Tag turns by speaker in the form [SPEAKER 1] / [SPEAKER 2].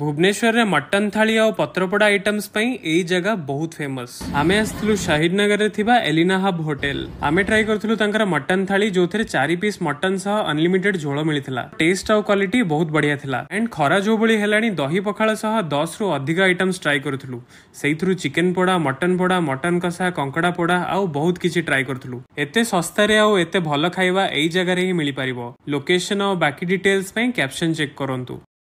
[SPEAKER 1] ଭୁବନେଶ୍ୱରରେ ମଟନ୍ ଥାଳି ଆଉ ପତ୍ରପୋଡ଼ା ଆଇଟମ୍ସ ପାଇଁ ଏଇ ଜାଗା ବହୁତ ଫେମସ୍ ଆମେ ଆସିଥିଲୁ ଶାହିଦ ନଗରରେ ଥିବା ଏଲିନା ହବ୍ ହୋଟେଲ ଆମେ ଟ୍ରାଏ କରିଥିଲୁ ତାଙ୍କର ମଟନ୍ ଥାଳି ଯୋଉଥିରେ ଚାରି ପିସ୍ ମଟନ୍ ସହ ଅନଲିମିଟେଡ୍ ଝୋଳ ମିଳିଥିଲା ଟେଷ୍ଟ ଆଉ କ୍ୱାଲିଟି ବହୁତ ବଢିଆ ଥିଲା ଆଣ୍ଡ ଖରା ଯୋଉଭଳି ହେଲାଣି ଦହି ପଖାଳ ସହ ଦଶରୁ ଅଧିକ ଆଇଟମ୍ସ ଟ୍ରାଏ କରିଥିଲୁ ସେଇଥିରୁ ଚିକେନ୍ ପୋଡ଼ା ମଟନ୍ ପୋଡ଼ା ମଟନ୍ କଷା କଙ୍କଡ଼ା ପୋଡ଼ା ଆଉ ବହୁତ କିଛି ଟ୍ରାଏ କରିଥିଲୁ ଏତେ ଶସ୍ତାରେ ଆଉ ଏତେ ଭଲ ଖାଇବା ଏଇ ଜାଗାରେ ହିଁ ମିଳିପାରିବ ଲୋକେସନ ଆଉ ବାକି ଡିଟେଲ୍ସ ପାଇଁ କ୍ୟାପସନ୍ ଚେକ୍ କରନ୍ତୁ